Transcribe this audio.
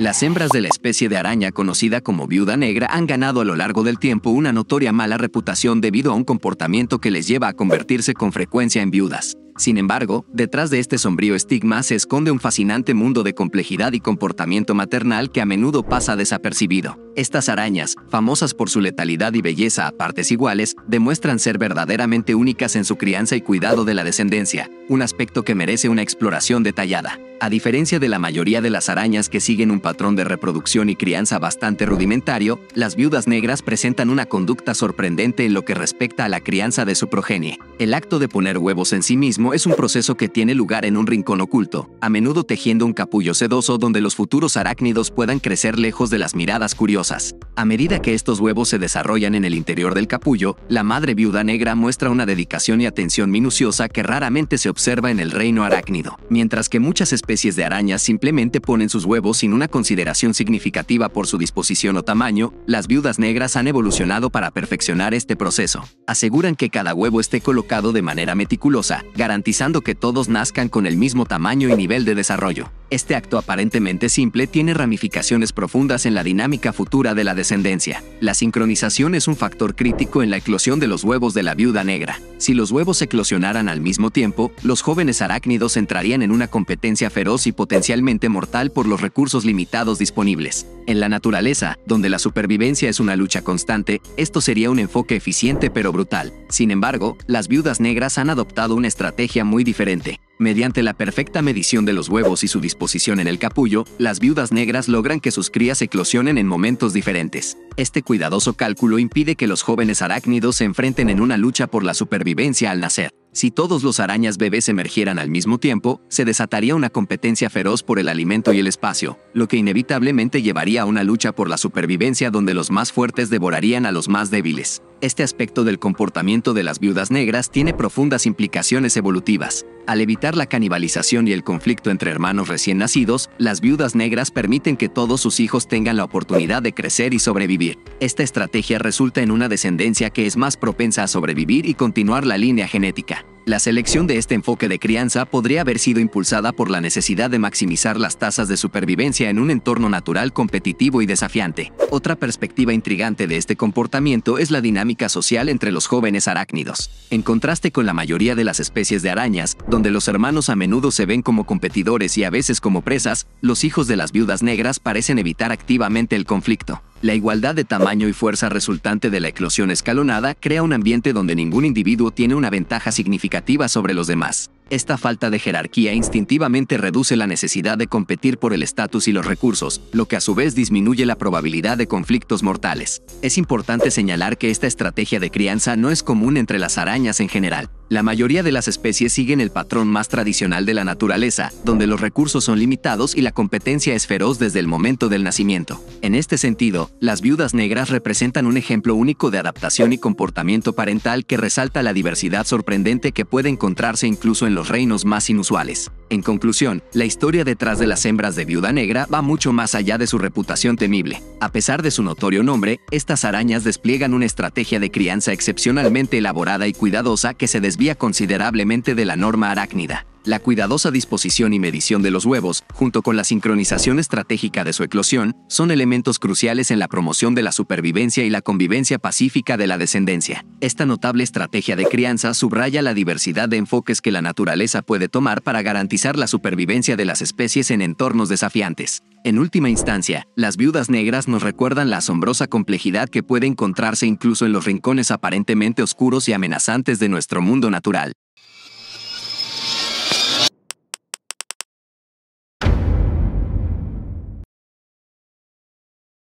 Las hembras de la especie de araña conocida como viuda negra han ganado a lo largo del tiempo una notoria mala reputación debido a un comportamiento que les lleva a convertirse con frecuencia en viudas. Sin embargo, detrás de este sombrío estigma se esconde un fascinante mundo de complejidad y comportamiento maternal que a menudo pasa desapercibido. Estas arañas, famosas por su letalidad y belleza a partes iguales, demuestran ser verdaderamente únicas en su crianza y cuidado de la descendencia, un aspecto que merece una exploración detallada. A diferencia de la mayoría de las arañas que siguen un patrón de reproducción y crianza bastante rudimentario, las viudas negras presentan una conducta sorprendente en lo que respecta a la crianza de su progenie. El acto de poner huevos en sí mismo es un proceso que tiene lugar en un rincón oculto, a menudo tejiendo un capullo sedoso donde los futuros arácnidos puedan crecer lejos de las miradas curiosas. A medida que estos huevos se desarrollan en el interior del capullo, la madre viuda negra muestra una dedicación y atención minuciosa que raramente se observa en el reino arácnido, mientras que muchas especies especies de arañas simplemente ponen sus huevos sin una consideración significativa por su disposición o tamaño, las viudas negras han evolucionado para perfeccionar este proceso. Aseguran que cada huevo esté colocado de manera meticulosa, garantizando que todos nazcan con el mismo tamaño y nivel de desarrollo. Este acto aparentemente simple tiene ramificaciones profundas en la dinámica futura de la descendencia. La sincronización es un factor crítico en la eclosión de los huevos de la viuda negra. Si los huevos eclosionaran al mismo tiempo, los jóvenes arácnidos entrarían en una competencia feroz feroz y potencialmente mortal por los recursos limitados disponibles. En la naturaleza, donde la supervivencia es una lucha constante, esto sería un enfoque eficiente pero brutal. Sin embargo, las viudas negras han adoptado una estrategia muy diferente. Mediante la perfecta medición de los huevos y su disposición en el capullo, las viudas negras logran que sus crías eclosionen en momentos diferentes. Este cuidadoso cálculo impide que los jóvenes arácnidos se enfrenten en una lucha por la supervivencia al nacer. Si todos los arañas bebés emergieran al mismo tiempo, se desataría una competencia feroz por el alimento y el espacio, lo que inevitablemente llevaría a una lucha por la supervivencia donde los más fuertes devorarían a los más débiles. Este aspecto del comportamiento de las viudas negras tiene profundas implicaciones evolutivas. Al evitar la canibalización y el conflicto entre hermanos recién nacidos, las viudas negras permiten que todos sus hijos tengan la oportunidad de crecer y sobrevivir. Esta estrategia resulta en una descendencia que es más propensa a sobrevivir y continuar la línea genética. La selección de este enfoque de crianza podría haber sido impulsada por la necesidad de maximizar las tasas de supervivencia en un entorno natural competitivo y desafiante. Otra perspectiva intrigante de este comportamiento es la dinámica social entre los jóvenes arácnidos. En contraste con la mayoría de las especies de arañas, donde los hermanos a menudo se ven como competidores y a veces como presas, los hijos de las viudas negras parecen evitar activamente el conflicto. La igualdad de tamaño y fuerza resultante de la eclosión escalonada crea un ambiente donde ningún individuo tiene una ventaja significativa sobre los demás. Esta falta de jerarquía instintivamente reduce la necesidad de competir por el estatus y los recursos, lo que a su vez disminuye la probabilidad de conflictos mortales. Es importante señalar que esta estrategia de crianza no es común entre las arañas en general. La mayoría de las especies siguen el patrón más tradicional de la naturaleza, donde los recursos son limitados y la competencia es feroz desde el momento del nacimiento. En este sentido, las viudas negras representan un ejemplo único de adaptación y comportamiento parental que resalta la diversidad sorprendente que puede encontrarse incluso en los los reinos más inusuales. En conclusión, la historia detrás de las hembras de Viuda Negra va mucho más allá de su reputación temible. A pesar de su notorio nombre, estas arañas despliegan una estrategia de crianza excepcionalmente elaborada y cuidadosa que se desvía considerablemente de la norma arácnida. La cuidadosa disposición y medición de los huevos, junto con la sincronización estratégica de su eclosión, son elementos cruciales en la promoción de la supervivencia y la convivencia pacífica de la descendencia. Esta notable estrategia de crianza subraya la diversidad de enfoques que la naturaleza puede tomar para garantizar la supervivencia de las especies en entornos desafiantes. En última instancia, las viudas negras nos recuerdan la asombrosa complejidad que puede encontrarse incluso en los rincones aparentemente oscuros y amenazantes de nuestro mundo natural.